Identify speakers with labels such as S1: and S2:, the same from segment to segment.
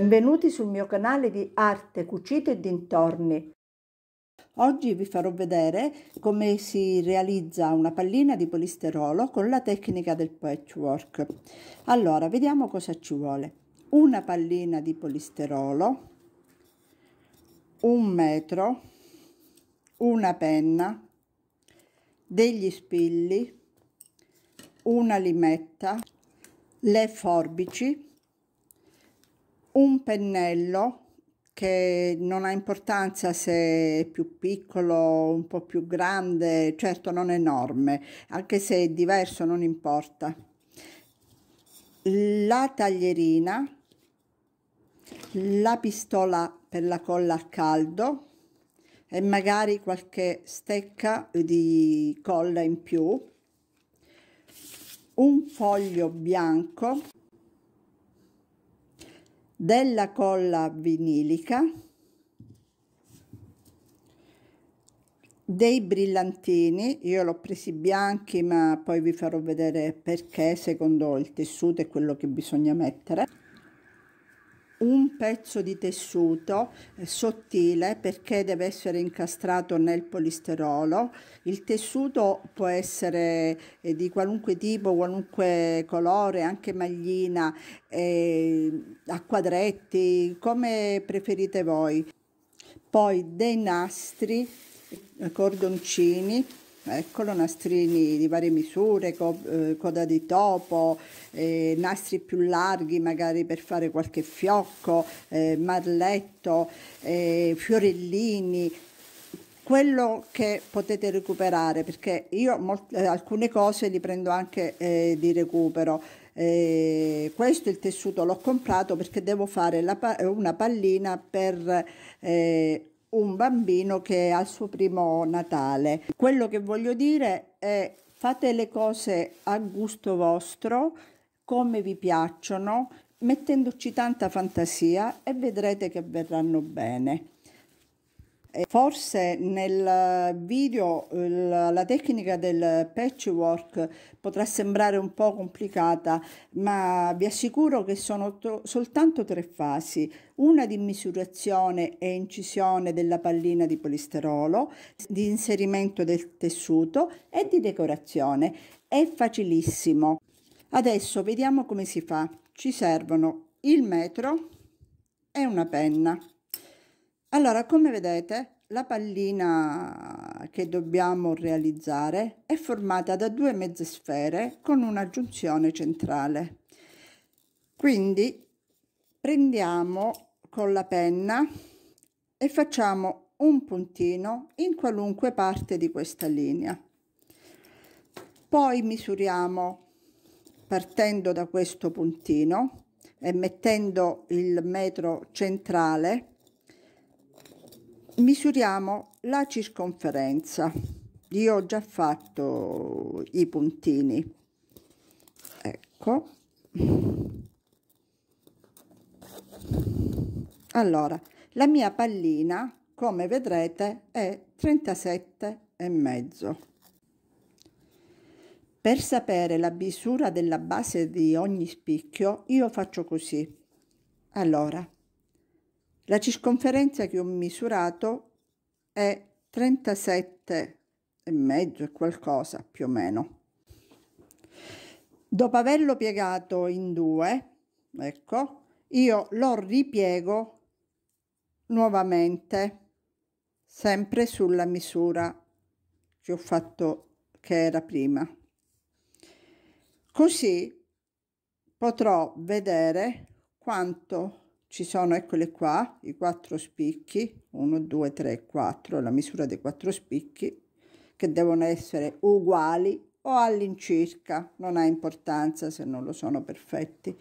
S1: Benvenuti sul mio canale di Arte, Cucito e Dintorni. Oggi vi farò vedere come si realizza una pallina di polisterolo con la tecnica del patchwork. Allora, vediamo cosa ci vuole. Una pallina di polisterolo, un metro, una penna, degli spilli, una limetta, le forbici, un pennello che non ha importanza se è più piccolo, un po' più grande, certo non enorme, anche se è diverso non importa. La taglierina, la pistola per la colla a caldo e magari qualche stecca di colla in più, un foglio bianco della colla vinilica, dei brillantini, io l'ho presi bianchi ma poi vi farò vedere perché secondo il tessuto è quello che bisogna mettere un pezzo di tessuto eh, sottile perché deve essere incastrato nel polisterolo. Il tessuto può essere eh, di qualunque tipo, qualunque colore, anche maglina, eh, a quadretti, come preferite voi. Poi dei nastri, eh, cordoncini Eccolo, nastrini di varie misure, co eh, coda di topo, eh, nastri più larghi magari per fare qualche fiocco, eh, marletto, eh, fiorellini, quello che potete recuperare perché io molte, eh, alcune cose li prendo anche di recupero. Eh, questo il tessuto l'ho comprato perché devo fare pa una pallina per eh, un bambino che è al suo primo Natale. Quello che voglio dire è fate le cose a gusto vostro, come vi piacciono, mettendoci tanta fantasia e vedrete che verranno bene. Forse nel video la tecnica del patchwork potrà sembrare un po' complicata, ma vi assicuro che sono soltanto tre fasi. Una di misurazione e incisione della pallina di polisterolo, di inserimento del tessuto e di decorazione. È facilissimo. Adesso vediamo come si fa. Ci servono il metro e una penna. Allora, come vedete, la pallina che dobbiamo realizzare è formata da due mezze sfere con una giunzione centrale. Quindi prendiamo con la penna e facciamo un puntino in qualunque parte di questa linea. Poi misuriamo partendo da questo puntino e mettendo il metro centrale misuriamo la circonferenza. Io ho già fatto i puntini. Ecco. Allora, la mia pallina, come vedrete, è 37 e mezzo. Per sapere la misura della base di ogni spicchio, io faccio così. Allora, la circonferenza che ho misurato è 37 e mezzo e qualcosa più o meno. Dopo averlo piegato in due, ecco, io lo ripiego nuovamente sempre sulla misura che ho fatto che era prima. Così potrò vedere quanto ci sono eccole qua i quattro spicchi 1 2 3 4 la misura dei quattro spicchi che devono essere uguali o all'incirca non ha importanza se non lo sono perfetti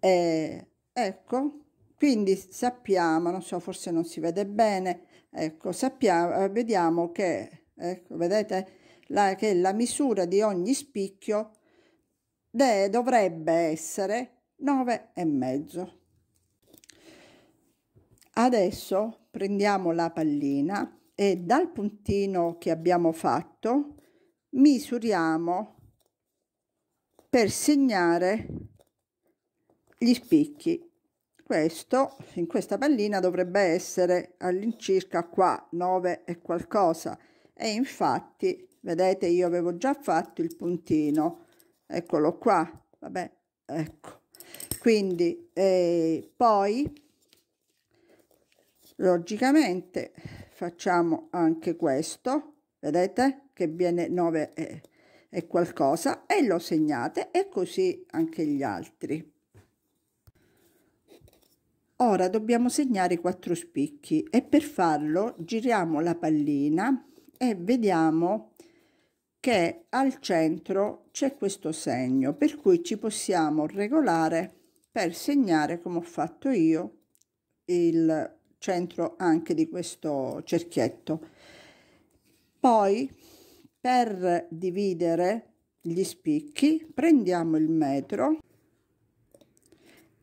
S1: eh, ecco quindi sappiamo non so forse non si vede bene ecco sappiamo eh, vediamo che ecco vedete la, che la misura di ogni spicchio de, dovrebbe essere 9 e mezzo Adesso prendiamo la pallina e dal puntino che abbiamo fatto misuriamo per segnare gli spicchi. Questo in questa pallina dovrebbe essere all'incirca qua 9 e qualcosa e infatti vedete io avevo già fatto il puntino eccolo qua vabbè ecco quindi eh, poi logicamente facciamo anche questo vedete che viene 9 e, e qualcosa e lo segnate e così anche gli altri ora dobbiamo segnare i quattro spicchi e per farlo giriamo la pallina e vediamo che al centro c'è questo segno per cui ci possiamo regolare per segnare come ho fatto io il centro anche di questo cerchietto. Poi per dividere gli spicchi prendiamo il metro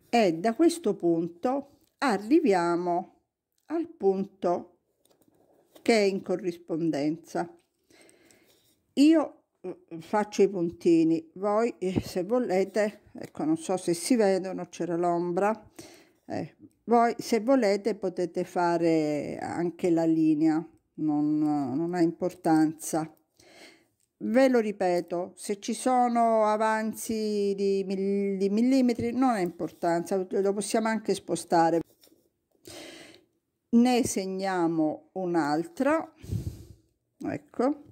S1: e da questo punto arriviamo al punto che è in corrispondenza. Io eh, faccio i puntini, voi eh, se volete, ecco non so se si vedono, c'era l'ombra, eh, voi se volete potete fare anche la linea, non, non ha importanza. Ve lo ripeto, se ci sono avanzi di, di millimetri non ha importanza, lo possiamo anche spostare. Ne segniamo un'altra, ecco,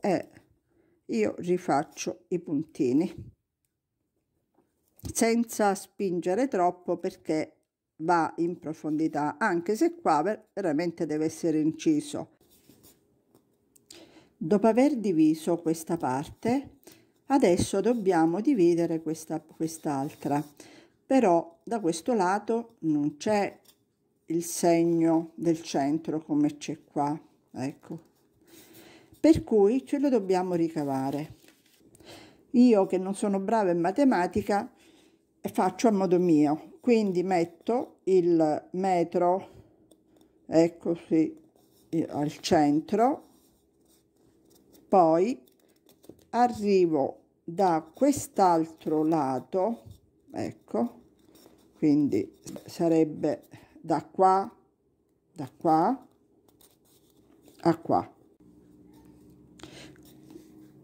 S1: e eh, io rifaccio i puntini senza spingere troppo perché va in profondità anche se qua veramente deve essere inciso dopo aver diviso questa parte adesso dobbiamo dividere questa quest'altra però da questo lato non c'è il segno del centro come c'è qua ecco per cui ce lo dobbiamo ricavare io che non sono brava in matematica faccio a modo mio quindi metto il metro ecco sì al centro poi arrivo da quest'altro lato ecco quindi sarebbe da qua da qua a qua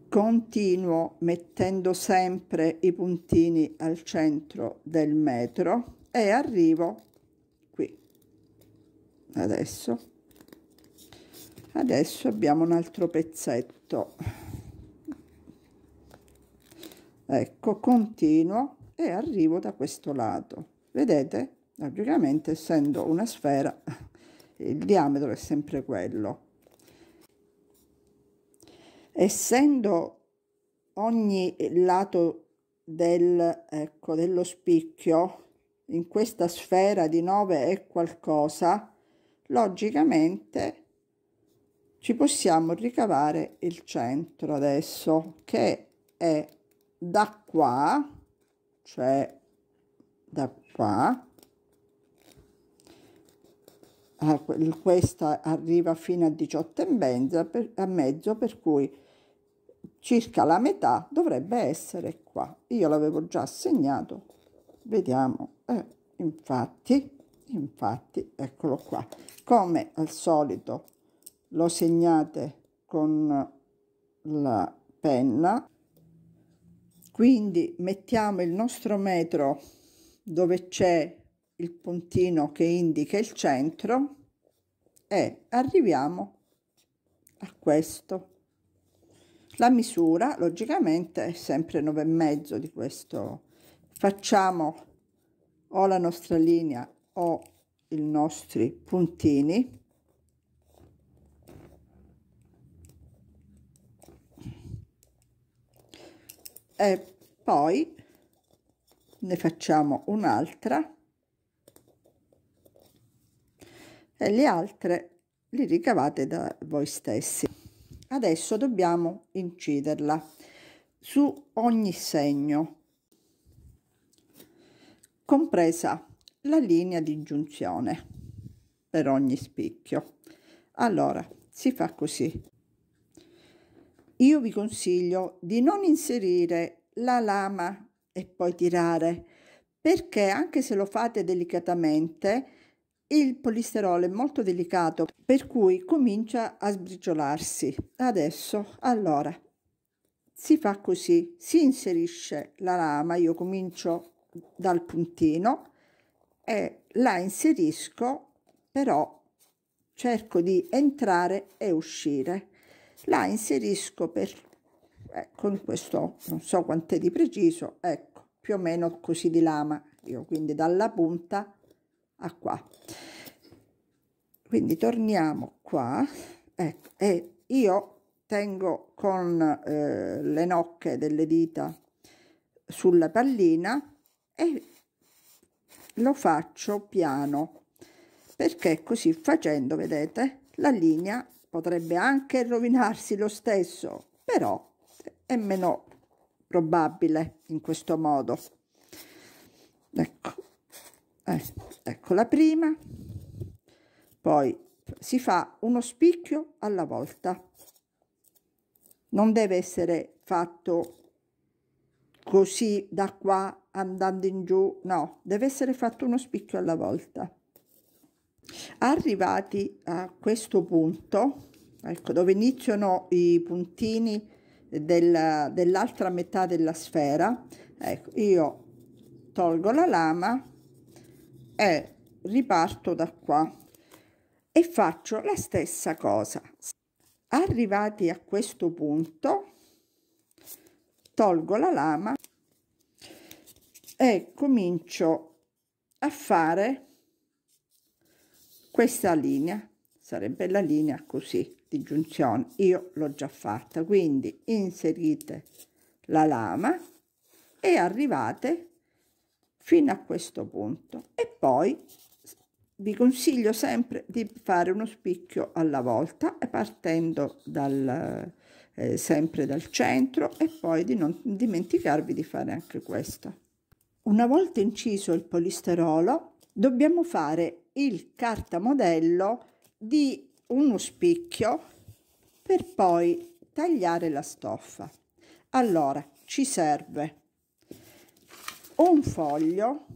S1: continuo mettendo sempre i puntini al centro del metro e arrivo qui adesso adesso abbiamo un altro pezzetto ecco continuo e arrivo da questo lato vedete praticamente essendo una sfera il diametro è sempre quello essendo ogni lato del, ecco, dello spicchio in questa sfera di 9 è qualcosa, logicamente ci possiamo ricavare il centro adesso che è da qua, cioè da qua, ah, questa arriva fino a 18 e mezza, per, a mezzo per cui circa la metà dovrebbe essere qua. Io l'avevo già segnato, vediamo, eh, infatti, infatti, eccolo qua. Come al solito lo segnate con la penna, quindi mettiamo il nostro metro dove c'è il puntino che indica il centro e arriviamo a questo la misura logicamente è sempre 9,5 di questo. Facciamo o la nostra linea o i nostri puntini. E poi ne facciamo un'altra e le altre li ricavate da voi stessi. Adesso dobbiamo inciderla su ogni segno, compresa la linea di giunzione per ogni spicchio. Allora, si fa così. Io vi consiglio di non inserire la lama e poi tirare, perché anche se lo fate delicatamente, il polisterolo è molto delicato, per cui comincia a sbriciolarsi. Adesso, allora, si fa così, si inserisce la lama, io comincio dal puntino e la inserisco, però cerco di entrare e uscire. La inserisco per, eh, con questo, non so quant'è di preciso, ecco, più o meno così di lama, io quindi dalla punta a ah, qua quindi torniamo qua ecco e io tengo con eh, le nocche delle dita sulla pallina e lo faccio piano perché così facendo vedete la linea potrebbe anche rovinarsi lo stesso però è meno probabile in questo modo ecco eh, ecco la prima poi si fa uno spicchio alla volta non deve essere fatto così da qua andando in giù no deve essere fatto uno spicchio alla volta arrivati a questo punto ecco dove iniziano i puntini del, dell'altra metà della sfera ecco io tolgo la lama e eh, riparto da qua e faccio la stessa cosa arrivati a questo punto tolgo la lama e comincio a fare questa linea sarebbe la linea così di giunzione io l'ho già fatta quindi inserite la lama e arrivate fino a questo punto e poi vi consiglio sempre di fare uno spicchio alla volta partendo dal, eh, sempre dal centro e poi di non dimenticarvi di fare anche questo. Una volta inciso il polisterolo dobbiamo fare il cartamodello di uno spicchio per poi tagliare la stoffa. Allora ci serve un foglio,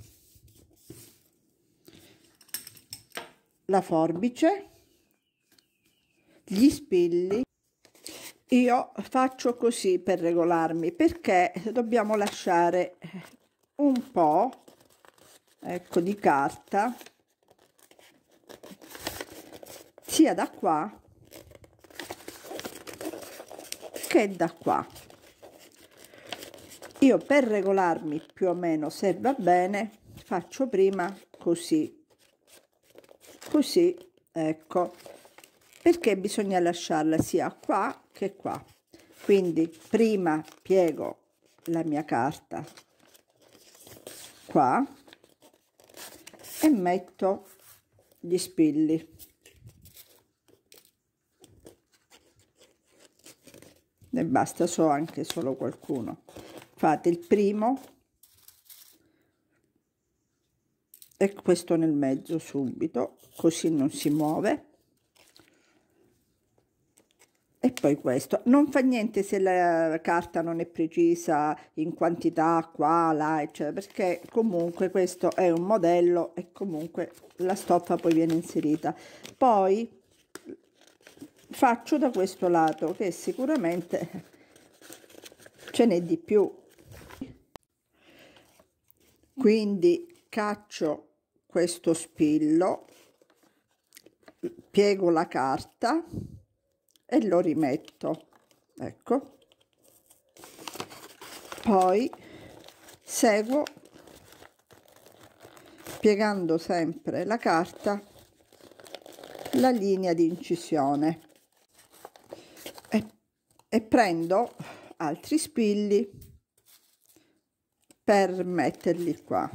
S1: la forbice, gli spilli. Io faccio così per regolarmi perché dobbiamo lasciare un po' ecco, di carta sia da qua che da qua io per regolarmi più o meno se va bene faccio prima così così ecco perché bisogna lasciarla sia qua che qua quindi prima piego la mia carta qua e metto gli spilli ne basta so anche solo qualcuno fate il primo e questo nel mezzo subito così non si muove e poi questo non fa niente se la carta non è precisa in quantità qua là eccetera perché comunque questo è un modello e comunque la stoffa poi viene inserita poi faccio da questo lato che sicuramente ce n'è di più quindi caccio questo spillo piego la carta e lo rimetto ecco poi seguo piegando sempre la carta la linea di incisione e, e prendo altri spilli per metterli qua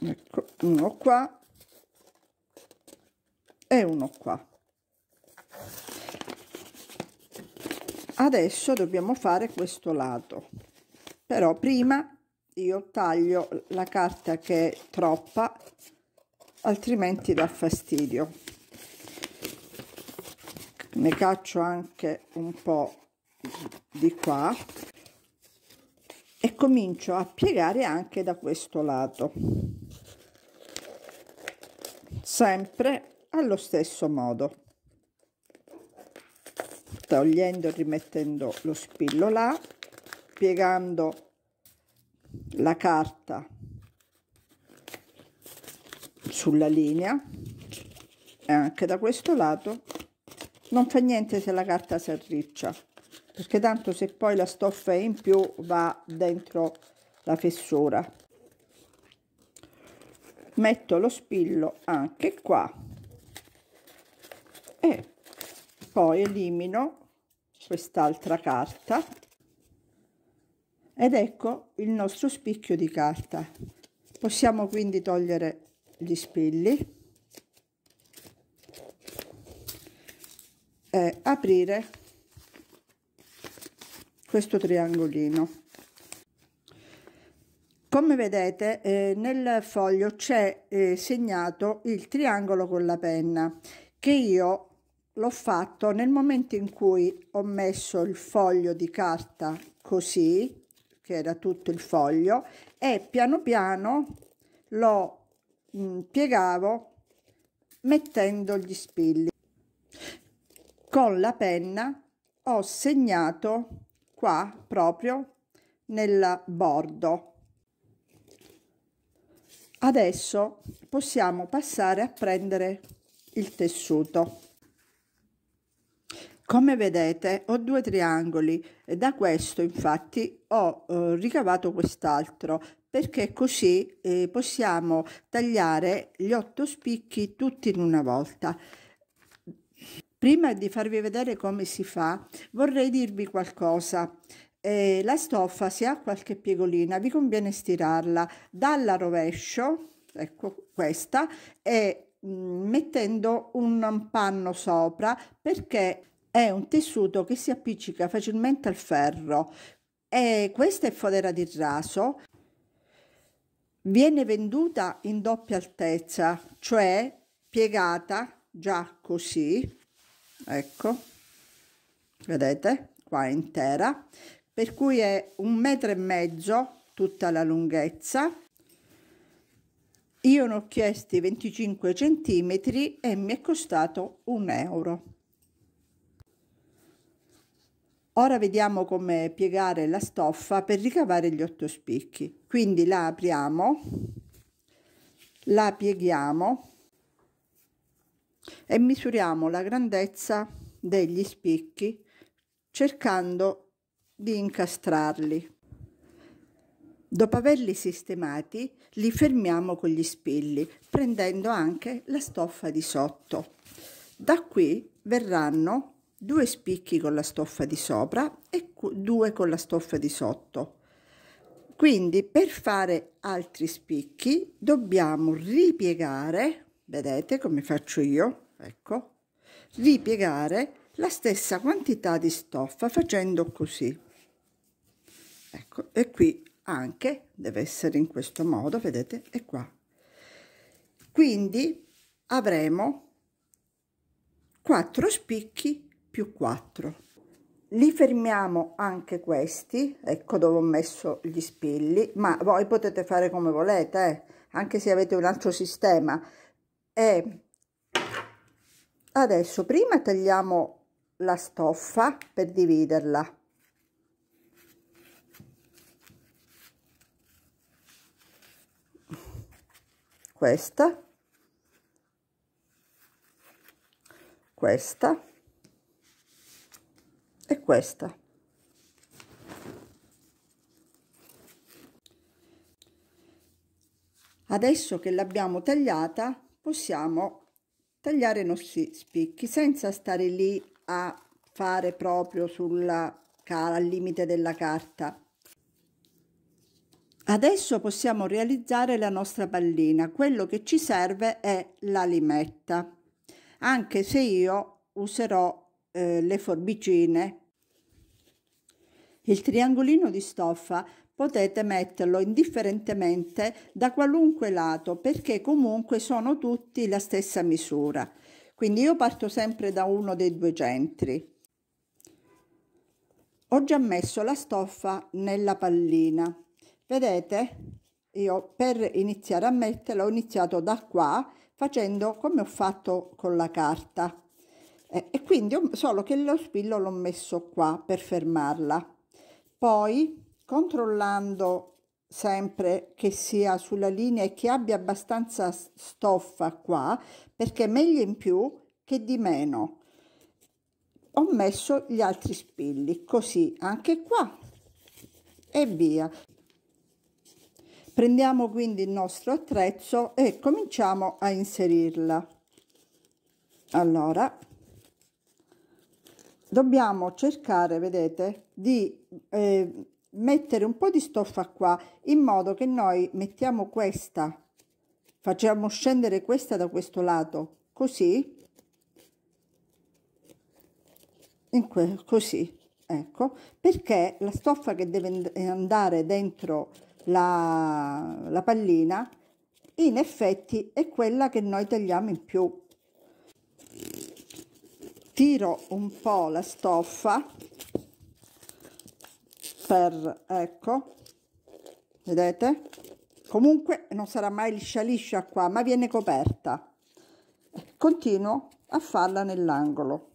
S1: ecco uno qua e uno qua adesso dobbiamo fare questo lato però prima io taglio la carta che è troppa altrimenti dà fastidio ne caccio anche un po di qua comincio a piegare anche da questo lato sempre allo stesso modo togliendo e rimettendo lo spillo là piegando la carta sulla linea e anche da questo lato non fa niente se la carta si arriccia perché tanto se poi la stoffa è in più va dentro la fessura metto lo spillo anche qua e poi elimino quest'altra carta ed ecco il nostro spicchio di carta possiamo quindi togliere gli spilli e aprire questo triangolino come vedete eh, nel foglio c'è eh, segnato il triangolo con la penna che io l'ho fatto nel momento in cui ho messo il foglio di carta così che era tutto il foglio e piano piano lo mh, mm, piegavo mettendo gli spilli con la penna ho segnato qua proprio nel bordo adesso possiamo passare a prendere il tessuto come vedete ho due triangoli da questo infatti ho eh, ricavato quest'altro perché così eh, possiamo tagliare gli otto spicchi tutti in una volta Prima di farvi vedere come si fa, vorrei dirvi qualcosa. Eh, la stoffa, se ha qualche piegolina, vi conviene stirarla dalla rovescio, ecco questa, e mh, mm, mettendo un panno sopra perché è un tessuto che si appiccica facilmente al ferro e questa è fodera di raso viene venduta in doppia altezza cioè piegata già così ecco vedete qua è intera per cui è un metro e mezzo tutta la lunghezza io ne ho chiesti 25 centimetri e mi è costato un euro ora vediamo come piegare la stoffa per ricavare gli otto spicchi quindi la apriamo la pieghiamo e misuriamo la grandezza degli spicchi cercando di incastrarli. Dopo averli sistemati, li fermiamo con gli spilli, prendendo anche la stoffa di sotto. Da qui verranno due spicchi con la stoffa di sopra e due con la stoffa di sotto. Quindi per fare altri spicchi dobbiamo ripiegare vedete come faccio io ecco ripiegare la stessa quantità di stoffa facendo così ecco e qui anche deve essere in questo modo vedete è qua quindi avremo 4 spicchi più 4 li fermiamo anche questi ecco dove ho messo gli spilli ma voi potete fare come volete eh? anche se avete un altro sistema e adesso prima tagliamo la stoffa per dividerla questa questa e questa adesso che l'abbiamo tagliata possiamo tagliare i nostri spicchi senza stare lì a fare proprio sulla al limite della carta. Adesso possiamo realizzare la nostra pallina, quello che ci serve è la limetta, anche se io userò eh, le forbicine. Il triangolino di stoffa potete metterlo indifferentemente da qualunque lato perché comunque sono tutti la stessa misura. Quindi io parto sempre da uno dei due centri. Ho già messo la stoffa nella pallina. Vedete? Io per iniziare a metterla ho iniziato da qua facendo come ho fatto con la carta. Eh, e quindi solo che lo spillo l'ho messo qua per fermarla. Poi controllando sempre che sia sulla linea e che abbia abbastanza stoffa qua perché meglio in più che di meno ho messo gli altri spilli così anche qua e via prendiamo quindi il nostro attrezzo e cominciamo a inserirla allora dobbiamo cercare vedete di eh, mettere un po' di stoffa qua in modo che noi mettiamo questa facciamo scendere questa da questo lato così in così ecco perché la stoffa che deve eh, andare dentro la, la pallina in effetti è quella che noi tagliamo in più tiro un po' la stoffa per ecco vedete comunque non sarà mai liscia liscia qua ma viene coperta continuo a farla nell'angolo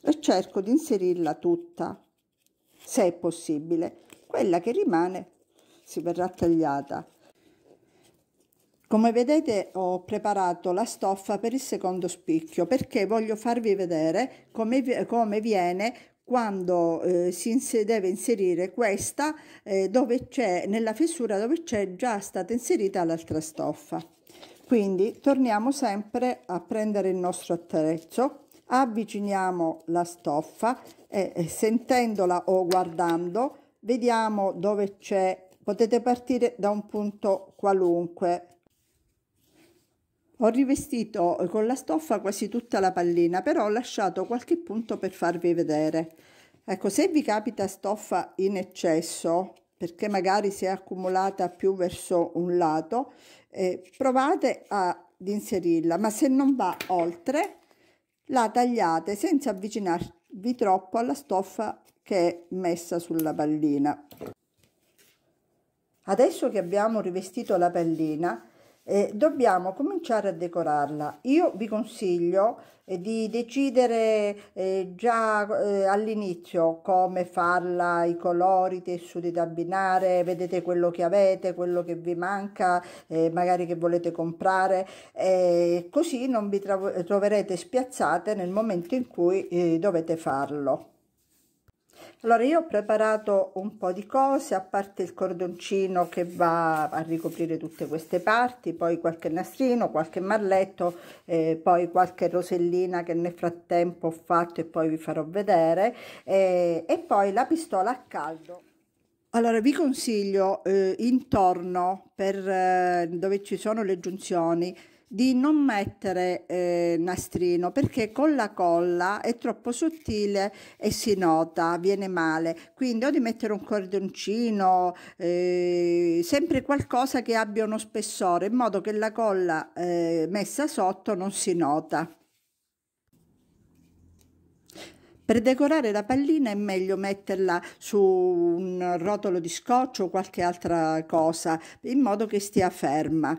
S1: e cerco di inserirla tutta se è possibile quella che rimane si verrà tagliata come vedete ho preparato la stoffa per il secondo spicchio perché voglio farvi vedere come, come viene quando eh, si deve inserire questa eh, dove c'è nella fessura dove c'è già stata inserita l'altra stoffa quindi torniamo sempre a prendere il nostro attrezzo avviciniamo la stoffa e eh, sentendola o guardando vediamo dove c'è potete partire da un punto qualunque ho rivestito eh, con la stoffa quasi tutta la pallina, però ho lasciato qualche punto per farvi vedere. Ecco, se vi capita stoffa in eccesso, perché magari si è accumulata più verso un lato, eh, provate ad inserirla, ma se non va oltre, la tagliate senza avvicinarvi troppo alla stoffa che è messa sulla pallina. Adesso che abbiamo rivestito la pallina, eh, dobbiamo cominciare a decorarla. Io vi consiglio eh, di decidere eh, già eh, all'inizio come farla, i colori, i tessuti da abbinare, vedete quello che avete, quello che vi manca, eh, magari che volete comprare, così non vi troverete spiazzate nel momento in cui eh, dovete farlo allora io ho preparato un po di cose a parte il cordoncino che va a ricoprire tutte queste parti poi qualche nastrino qualche marletto eh, poi qualche rosellina che nel frattempo ho fatto e poi vi farò vedere eh, e poi la pistola a caldo allora vi consiglio eh, intorno per eh, dove ci sono le giunzioni di non mettere eh, nastrino perché con la colla è troppo sottile e si nota, viene male. Quindi o di mettere un cordoncino, eh, sempre qualcosa che abbia uno spessore in modo che la colla eh, messa sotto non si nota. Per decorare la pallina è meglio metterla su un rotolo di scotch o qualche altra cosa in modo che stia ferma.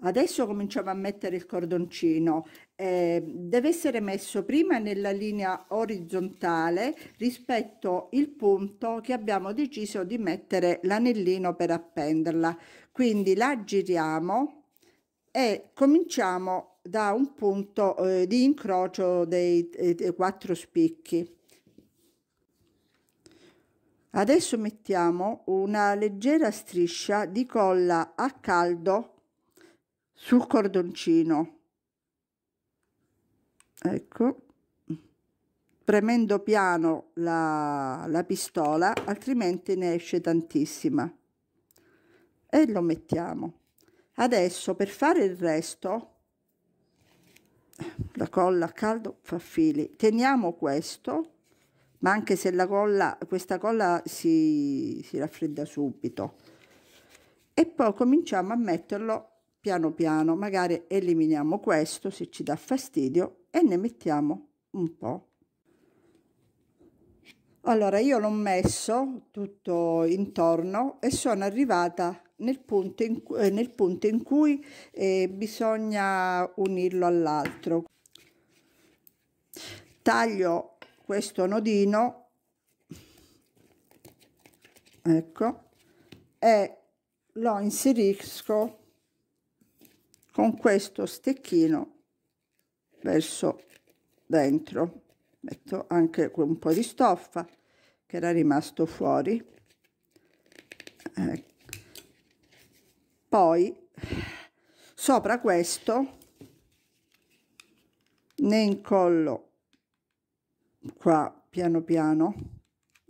S1: Adesso cominciamo a mettere il cordoncino. Eh, deve essere messo prima nella linea orizzontale rispetto al punto che abbiamo deciso di mettere l'anellino per appenderla. Quindi la giriamo e cominciamo da un punto eh, di incrocio dei, eh, dei quattro spicchi. Adesso mettiamo una leggera striscia di colla a caldo sul cordoncino ecco premendo piano la, la pistola altrimenti ne esce tantissima e lo mettiamo adesso per fare il resto la colla a caldo fa fili teniamo questo ma anche se la colla questa colla si, si raffredda subito e poi cominciamo a metterlo piano piano magari eliminiamo questo se ci dà fastidio e ne mettiamo un po'. Allora io l'ho messo tutto intorno e sono arrivata nel punto in, cui, eh, nel punto in cui eh, bisogna unirlo all'altro. Taglio questo nodino, ecco, e lo inserisco con questo stecchino verso dentro metto anche un po di stoffa che era rimasto fuori ecco. poi sopra questo ne incollo qua piano piano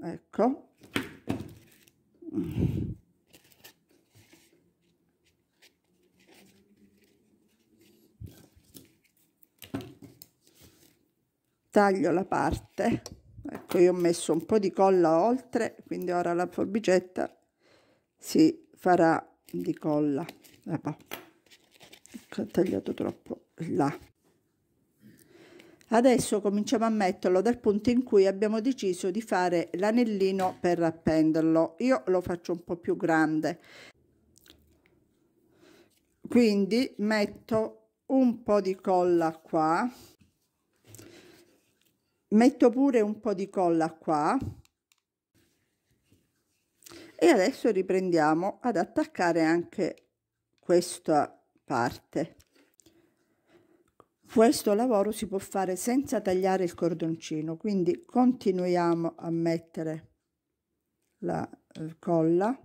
S1: ecco taglio la parte ecco io ho messo un po di colla oltre quindi ora la forbicetta si farà di colla ecco, ho tagliato troppo là adesso cominciamo a metterlo dal punto in cui abbiamo deciso di fare l'anellino per appenderlo io lo faccio un po più grande quindi metto un po di colla qua metto pure un po' di colla qua e adesso riprendiamo ad attaccare anche questa parte questo lavoro si può fare senza tagliare il cordoncino quindi continuiamo a mettere la eh, colla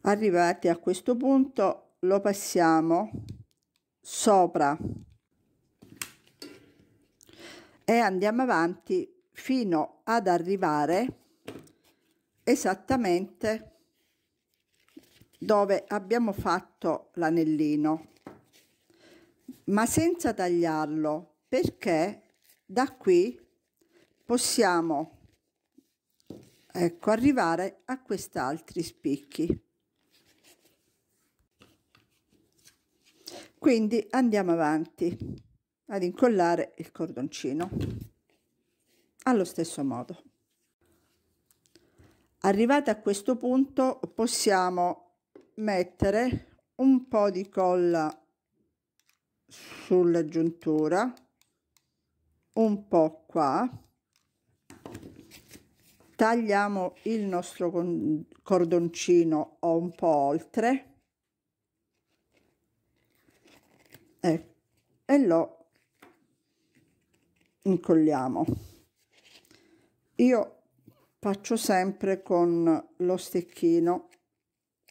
S1: arrivati a questo punto lo passiamo sopra e andiamo avanti fino ad arrivare esattamente dove abbiamo fatto l'anellino ma senza tagliarlo perché da qui possiamo ecco arrivare a quest'altri spicchi quindi andiamo avanti ad incollare il cordoncino allo stesso modo arrivati a questo punto possiamo mettere un po di colla sulla giuntura un po qua tagliamo il nostro cordoncino o un po oltre ecco. e lo incolliamo io faccio sempre con lo stecchino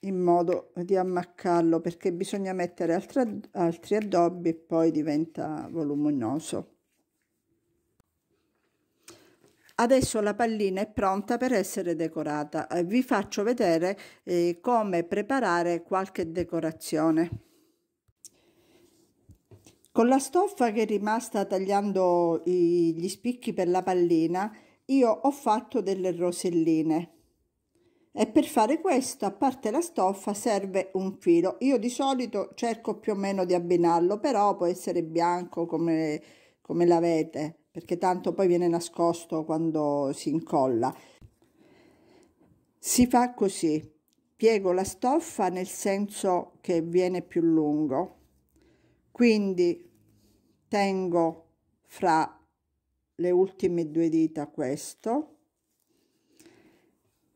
S1: in modo di ammaccarlo perché bisogna mettere altri, altri addobbi e poi diventa voluminoso Adesso la pallina è pronta per essere decorata. Eh, vi faccio vedere eh, come preparare qualche decorazione. Con la stoffa che è rimasta tagliando i, gli spicchi per la pallina, io ho fatto delle roselline. E per fare questo, a parte la stoffa, serve un filo. Io di solito cerco più o meno di abbinarlo, però può essere bianco come, come l'avete, perché tanto poi viene nascosto quando si incolla. Si fa così. Piego la stoffa nel senso che viene più lungo quindi tengo fra le ultime due dita questo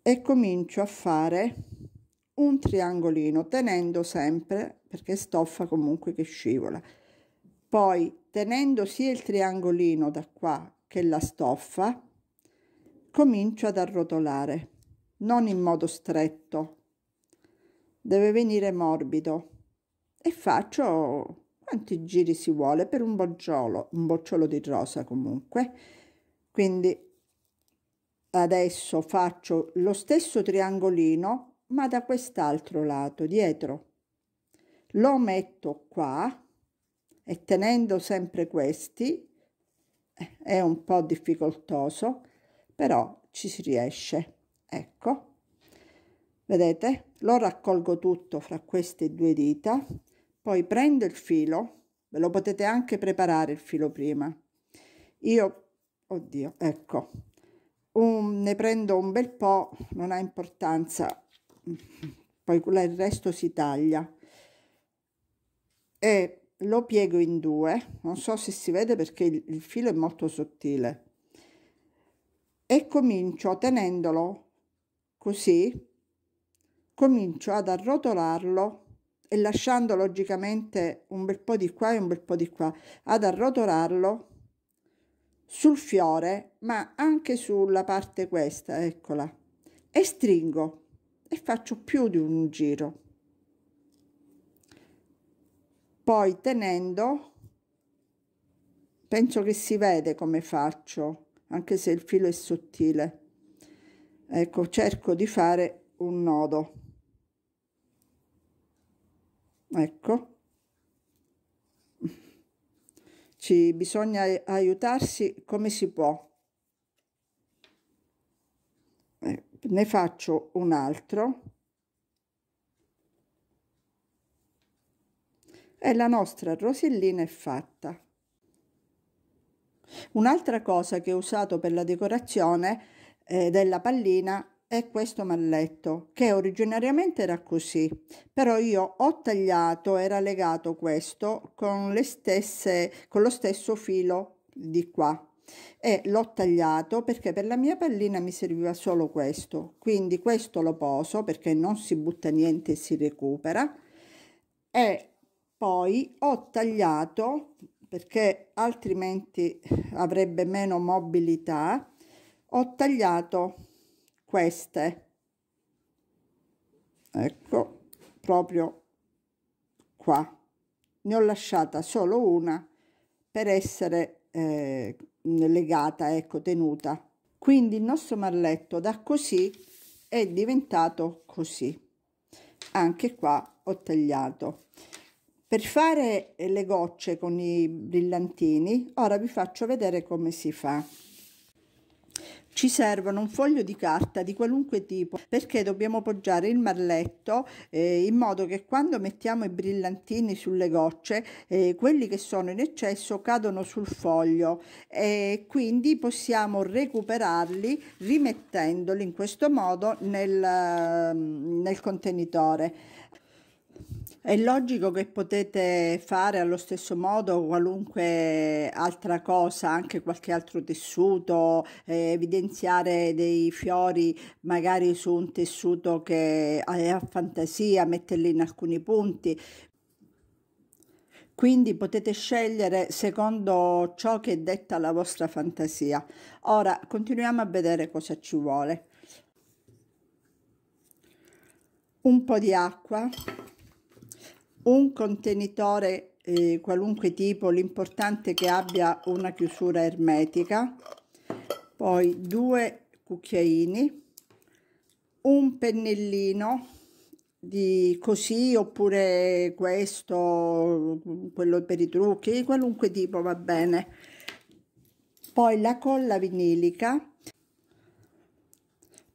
S1: e comincio a fare un triangolino tenendo sempre perché è stoffa comunque che scivola poi tenendo sia il triangolino da qua che la stoffa comincio ad arrotolare non in modo stretto deve venire morbido e faccio quanti giri si vuole per un bocciolo, un bocciolo di rosa comunque. Quindi adesso faccio lo stesso triangolino ma da quest'altro lato dietro. Lo metto qua e tenendo sempre questi eh, è un po' difficoltoso, però ci si riesce. Ecco, vedete? Lo raccolgo tutto fra queste due dita poi prendo il filo, ve lo potete anche preparare il filo prima. Io, oddio, ecco, un, ne prendo un bel po', non ha importanza, poi il resto si taglia. E lo piego in due, non so se si vede perché il, il filo è molto sottile. E comincio tenendolo così, comincio ad arrotolarlo e lasciando logicamente un bel po' di qua e un bel po' di qua ad arrotolarlo sul fiore ma anche sulla parte questa eccola e stringo e faccio più di un giro poi tenendo penso che si vede come faccio anche se il filo è sottile ecco cerco di fare un nodo ecco ci bisogna aiutarsi come si può eh, ne faccio un altro e la nostra rosellina è fatta un'altra cosa che ho usato per la decorazione eh, della pallina è questo malletto che originariamente era così però io ho tagliato era legato questo con le stesse con lo stesso filo di qua e l'ho tagliato perché per la mia pallina mi serviva solo questo quindi questo lo poso perché non si butta niente e si recupera e poi ho tagliato perché altrimenti avrebbe meno mobilità ho tagliato queste ecco proprio qua ne ho lasciata solo una per essere eh, legata ecco tenuta quindi il nostro marletto da così è diventato così anche qua ho tagliato per fare le gocce con i brillantini ora vi faccio vedere come si fa ci servono un foglio di carta di qualunque tipo perché dobbiamo poggiare il marletto eh, in modo che quando mettiamo i brillantini sulle gocce eh, quelli che sono in eccesso cadono sul foglio e quindi possiamo recuperarli rimettendoli in questo modo nel, mm, nel contenitore. È logico che potete fare allo stesso modo qualunque altra cosa, anche qualche altro tessuto, eh, evidenziare dei fiori magari su un tessuto che ha fantasia, metterli in alcuni punti. Quindi potete scegliere secondo ciò che è detta la vostra fantasia. Ora continuiamo a vedere cosa ci vuole. Un po' di acqua un contenitore eh, qualunque tipo, l'importante è che abbia una chiusura ermetica, poi due cucchiaini, un pennellino di così oppure questo, quello per i trucchi, qualunque tipo va bene. Poi la colla vinilica,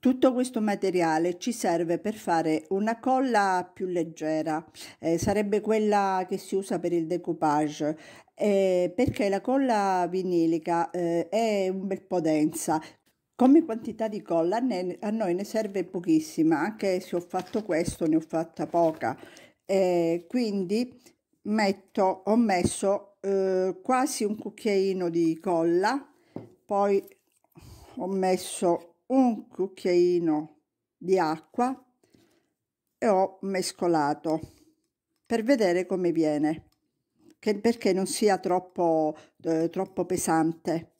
S1: tutto questo materiale ci serve per fare una colla più leggera, eh, sarebbe quella che si usa per il decoupage, eh, perché la colla vinilica eh, è un bel po' densa. Come quantità di colla ne, a noi ne serve pochissima, anche se ho fatto questo ne ho fatta poca. Eh, quindi metto, ho messo eh, quasi un cucchiaino di colla, poi ho messo un cucchiaino di acqua e ho mescolato per vedere come viene che, perché non sia troppo, eh, troppo pesante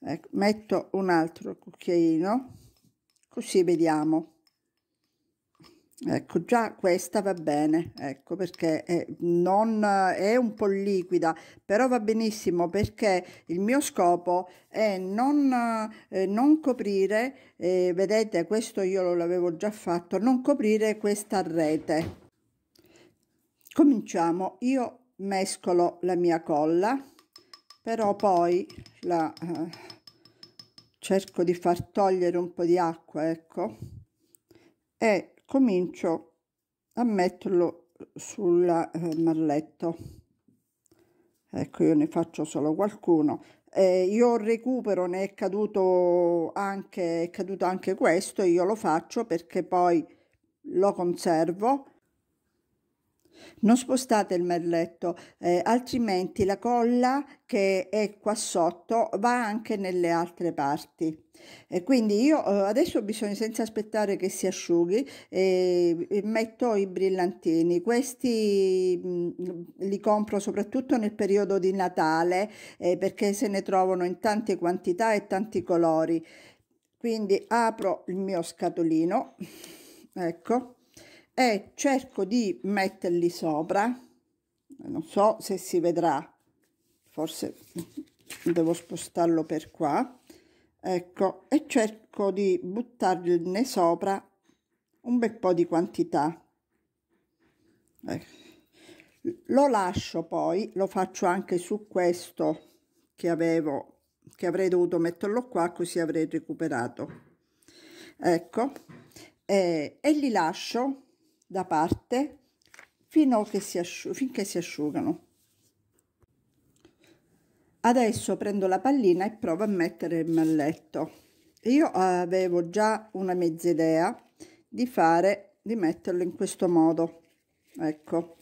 S1: ecco, metto un altro cucchiaino così vediamo Ecco, già questa va bene, ecco perché è, non, è un po' liquida, però va benissimo perché il mio scopo è non, eh, non coprire, eh, vedete questo io l'avevo già fatto, non coprire questa rete. Cominciamo, io mescolo la mia colla, però poi la, eh, cerco di far togliere un po' di acqua, ecco, e comincio a metterlo sul eh, malletto ecco io ne faccio solo qualcuno eh, io recupero ne è caduto anche è caduto anche questo io lo faccio perché poi lo conservo non spostate il merletto, eh, altrimenti la colla che è qua sotto va anche nelle altre parti. E quindi io eh, adesso bisogna senza aspettare che si asciughi eh, metto i brillantini questi mh, mm, li compro soprattutto nel periodo di Natale eh, perché se ne trovano in tante quantità e tanti colori quindi apro il mio scatolino ecco e cerco di metterli sopra non so se si vedrà forse devo spostarlo per qua ecco e cerco di buttarne sopra un bel po di quantità ecco. lo lascio poi lo faccio anche su questo che avevo che avrei dovuto metterlo qua così avrei recuperato ecco e, eh, e li lascio da parte fino che si finché si asciugano. Adesso prendo la pallina e provo a mettere il malletto. Io avevo già una mezza idea di fare, di metterlo in questo modo. Ecco,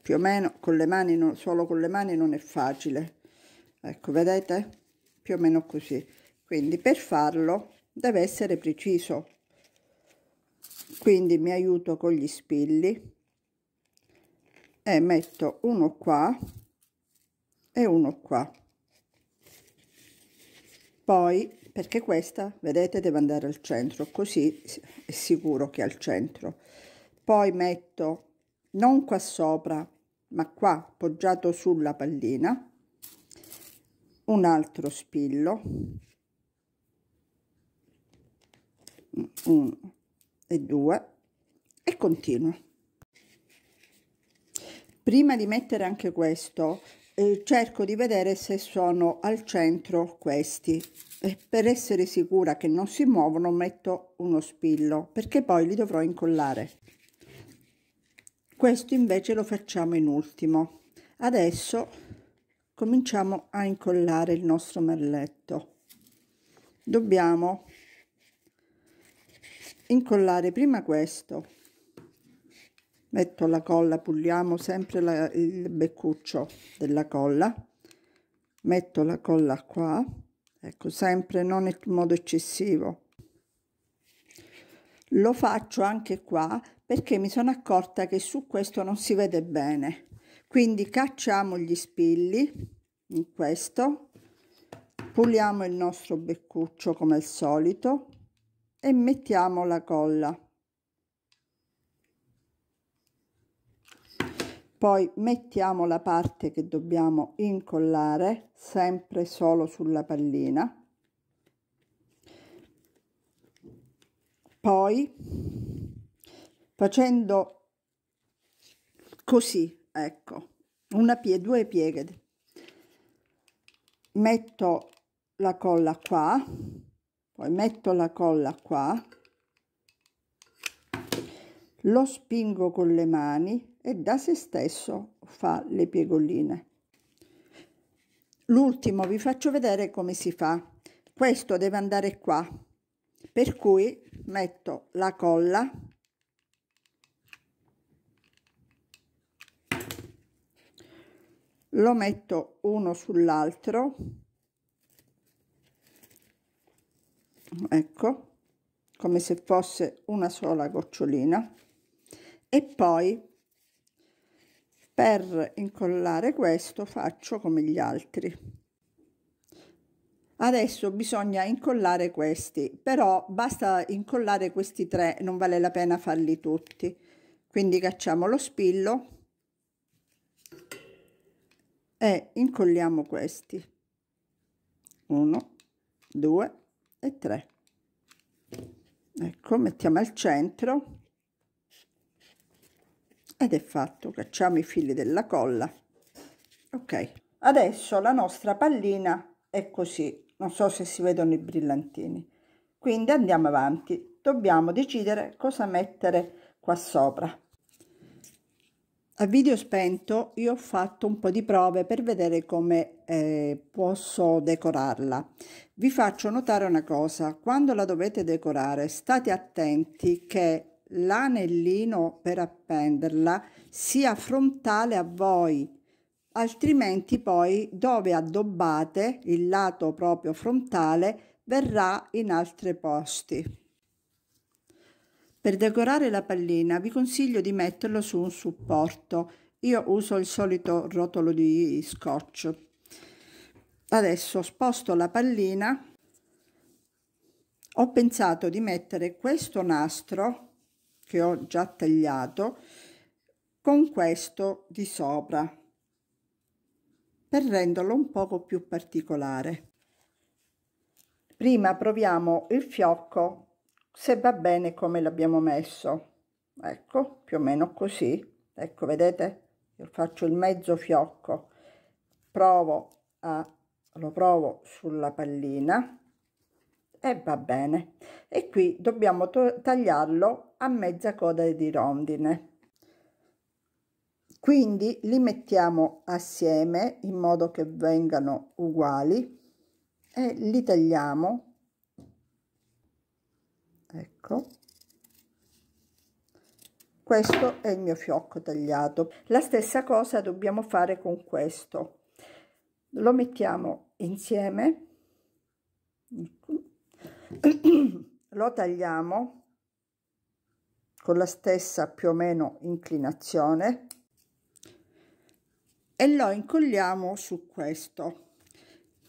S1: più o meno con le mani, non, solo con le mani non è facile. Ecco, vedete? Più o meno così. Quindi per farlo deve essere preciso quindi mi aiuto con gli spilli e metto uno qua e uno qua poi perché questa vedete deve andare al centro così è sicuro che è al centro poi metto non qua sopra ma qua poggiato sulla pallina un altro spillo e 2 e continuo prima di mettere anche questo eh, cerco di vedere se sono al centro questi e per essere sicura che non si muovono metto uno spillo perché poi li dovrò incollare questo invece lo facciamo in ultimo adesso cominciamo a incollare il nostro merletto dobbiamo incollare prima questo metto la colla puliamo sempre la, il beccuccio della colla metto la colla qua ecco sempre non in modo eccessivo lo faccio anche qua perché mi sono accorta che su questo non si vede bene quindi cacciamo gli spilli in questo puliamo il nostro beccuccio come al solito e mettiamo la colla poi mettiamo la parte che dobbiamo incollare sempre solo sulla pallina poi facendo così ecco una pie due pieghe metto la colla qua poi metto la colla qua lo spingo con le mani e da se stesso fa le piegoline l'ultimo vi faccio vedere come si fa questo deve andare qua per cui metto la colla lo metto uno sull'altro ecco come se fosse una sola gocciolina e poi per incollare questo faccio come gli altri Adesso bisogna incollare questi, però basta incollare questi tre, non vale la pena farli tutti. Quindi cacciamo lo spillo e incolliamo questi. 1, 2, 3 e 3 ecco mettiamo al centro ed è fatto cacciamo i fili della colla ok adesso la nostra pallina è così non so se si vedono i brillantini quindi andiamo avanti dobbiamo decidere cosa mettere qua sopra a video spento io ho fatto un po' di prove per vedere come eh, posso decorarla. Vi faccio notare una cosa, quando la dovete decorare state attenti che l'anellino per appenderla sia frontale a voi, altrimenti poi dove addobbate il lato proprio frontale verrà in altri posti. Per decorare la pallina vi consiglio di metterlo su un supporto. Io uso il solito rotolo di scotch. Adesso sposto la pallina. Ho pensato di mettere questo nastro che ho già tagliato con questo di sopra per renderlo un poco più particolare. Prima proviamo il fiocco se va bene come l'abbiamo messo ecco più o meno così ecco vedete io faccio il mezzo fiocco provo a lo provo sulla pallina e va bene e qui dobbiamo tagliarlo a mezza coda di rondine quindi li mettiamo assieme in modo che vengano uguali e li tagliamo ecco questo è il mio fiocco tagliato la stessa cosa dobbiamo fare con questo lo mettiamo insieme lo tagliamo con la stessa più o meno inclinazione e lo incolliamo su questo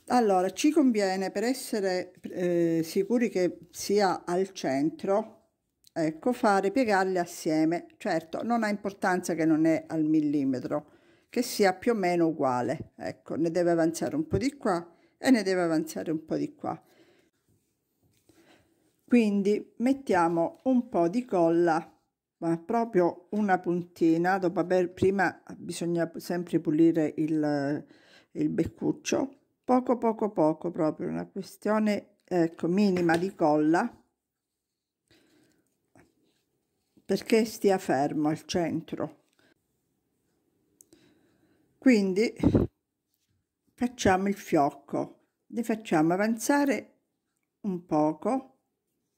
S1: allora, ci conviene per essere eh, sicuri che sia al centro, ecco, fare piegarle assieme. Certo, non ha importanza che non è al millimetro, che sia più o meno uguale. Ecco, ne deve avanzare un po' di qua e ne deve avanzare un po' di qua. Quindi mettiamo un po' di colla ma proprio una puntina dopo aver prima bisogna sempre pulire il, il beccuccio poco poco poco proprio una questione ecco minima di colla perché stia fermo al centro quindi facciamo il fiocco ne facciamo avanzare un poco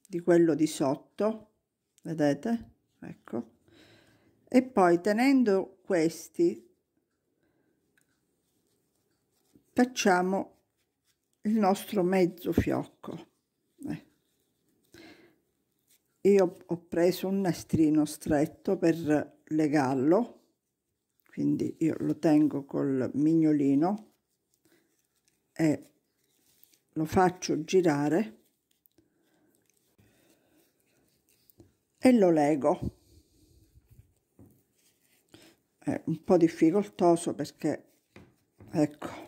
S1: di quello di sotto vedete ecco e poi tenendo questi facciamo il nostro mezzo fiocco eh. io ho preso un nastrino stretto per legarlo quindi io lo tengo col mignolino e lo faccio girare e lo leggo è un po' difficoltoso perché ecco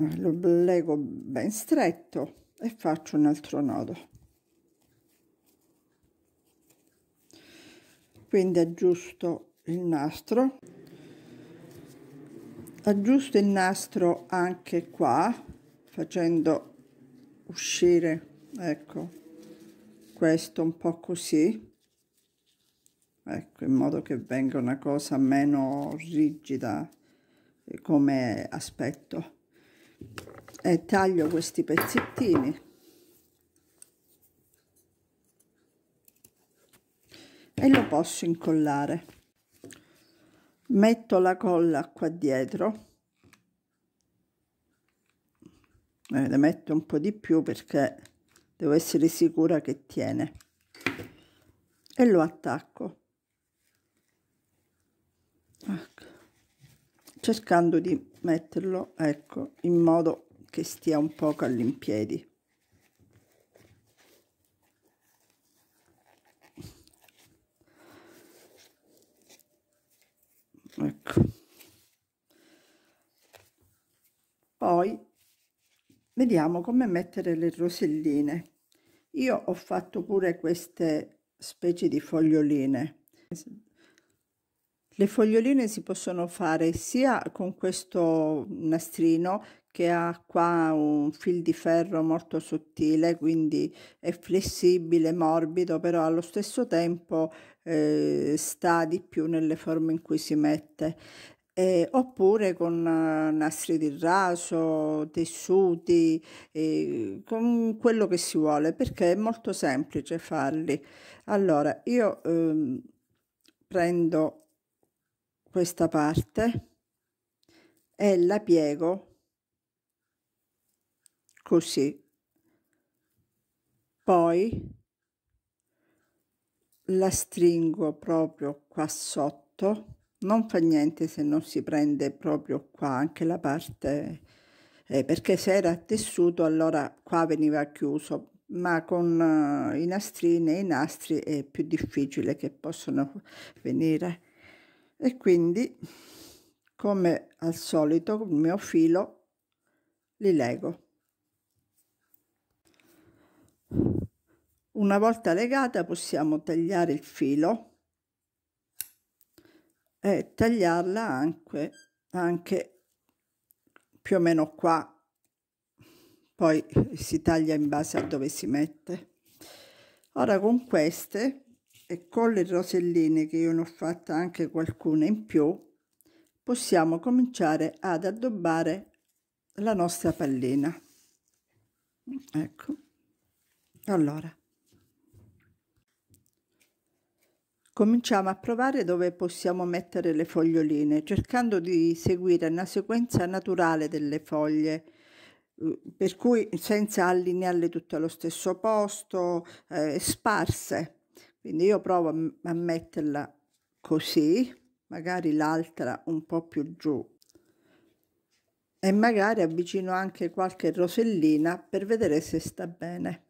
S1: eh, lo leggo ben stretto e faccio un altro nodo quindi aggiusto il nastro aggiusto il nastro anche qua facendo uscire ecco questo un po così ecco in modo che venga una cosa meno rigida come aspetto e taglio questi pezzettini e lo posso incollare metto la colla qua dietro eh, ne metto un po di più perché devo essere sicura che tiene e lo attacco ah, cercando di metterlo ecco in modo che stia un poco all'impiedi ecco poi vediamo come mettere le roselline io ho fatto pure queste specie di foglioline le foglioline si possono fare sia con questo nastrino che ha qua un fil di ferro molto sottile, quindi è flessibile, morbido, però allo stesso tempo eh, sta di più nelle forme in cui si mette. Eh, oppure con eh, nastri di raso, tessuti, eh, con quello che si vuole, perché è molto semplice farli. Allora, io ehm, prendo questa parte e la piego così poi la stringo proprio qua sotto non fa niente se non si prende proprio qua anche la parte eh, perché se era tessuto allora qua veniva chiuso ma con uh, i nastrini e i nastri è più difficile che possono venire e quindi come al solito il mio filo li lego una volta legata possiamo tagliare il filo e tagliarla anche, anche più o meno qua poi si taglia in base a dove si mette ora con queste e con le roselline che io ne ho fatta anche qualcuna in più possiamo cominciare ad addobbare la nostra pallina ecco allora cominciamo a provare dove possiamo mettere le foglioline cercando di seguire una sequenza naturale delle foglie eh, per cui senza allinearle tutte allo stesso posto eh, sparse quindi io provo a metterla così, magari l'altra un po' più giù e magari avvicino anche qualche rosellina per vedere se sta bene.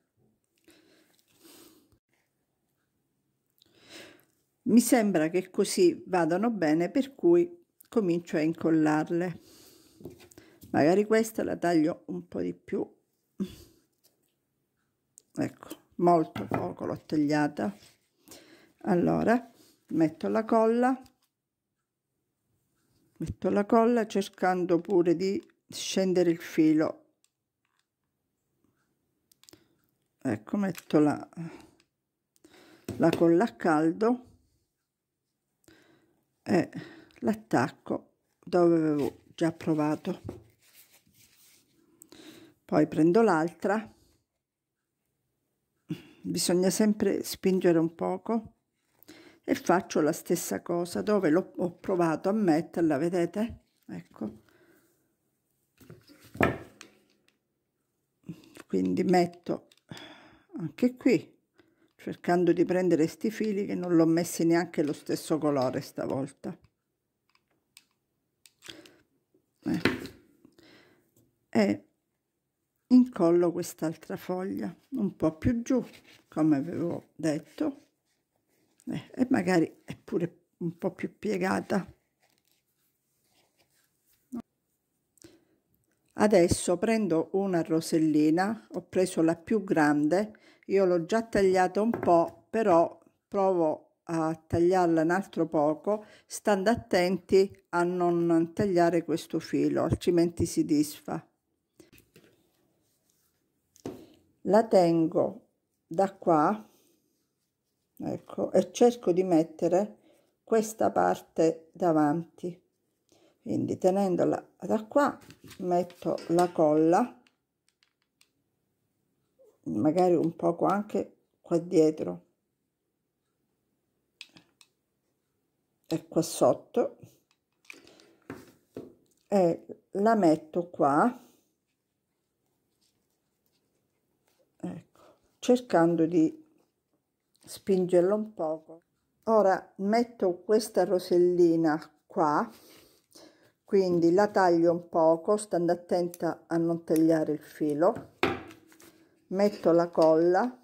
S1: Mi sembra che così vadano bene per cui comincio a incollarle. Magari questa la taglio un po' di più. Ecco, molto poco l'ho tagliata allora metto la colla metto la colla cercando pure di scendere il filo ecco metto la, la colla a caldo e l'attacco dove avevo già provato poi prendo l'altra bisogna sempre spingere un poco e faccio la stessa cosa dove l'ho, ho provato a metterla vedete ecco quindi metto anche qui cercando di prendere sti fili che non l'ho messi neanche lo stesso colore stavolta eh. e incollo quest'altra foglia un po' più giù come avevo detto eh, e magari è pure un po' più piegata. Adesso prendo una rosellina, ho preso la più grande, io l'ho già tagliata un po', però provo a tagliarla un altro poco, stando attenti a non tagliare questo filo, altrimenti si disfa. La tengo da qua ecco e cerco di mettere questa parte davanti quindi tenendola da qua metto la colla magari un poco anche qua dietro e qua sotto e la metto qua ecco cercando di spingerlo un poco ora metto questa rosellina qua quindi la taglio un poco stando attenta a non tagliare il filo metto la colla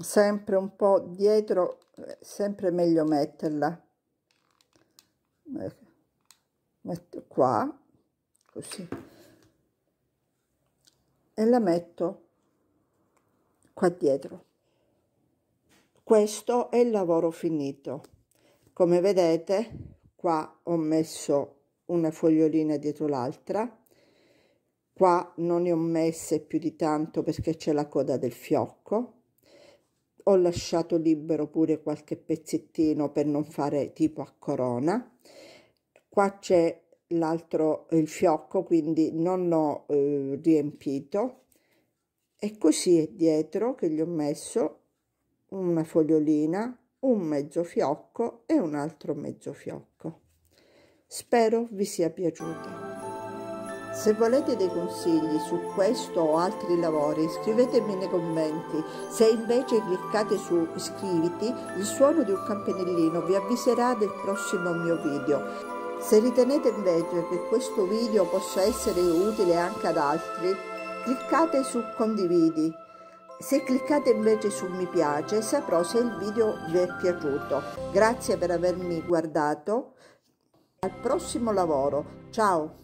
S1: sempre un po dietro sempre meglio metterla metto qua così e la metto qua dietro. Questo è il lavoro finito. Come vedete, qua ho messo una fogliolina dietro l'altra. Qua non ne ho messe più di tanto perché c'è la coda del fiocco. Ho lasciato libero pure qualche pezzettino per non fare tipo a corona. Qua c'è l'altro il fiocco quindi non l'ho eh, riempito e così è dietro che gli ho messo una fogliolina, un mezzo fiocco e un altro mezzo fiocco. Spero vi sia piaciuta. Se volete dei consigli su questo o altri lavori scrivetemi nei commenti, se invece cliccate su iscriviti il suono di un campanellino vi avviserà del prossimo mio video. Se ritenete invece che questo video possa essere utile anche ad altri, cliccate su condividi. Se cliccate invece su mi piace saprò se il video vi è piaciuto. Grazie per avermi guardato. Al prossimo lavoro. Ciao!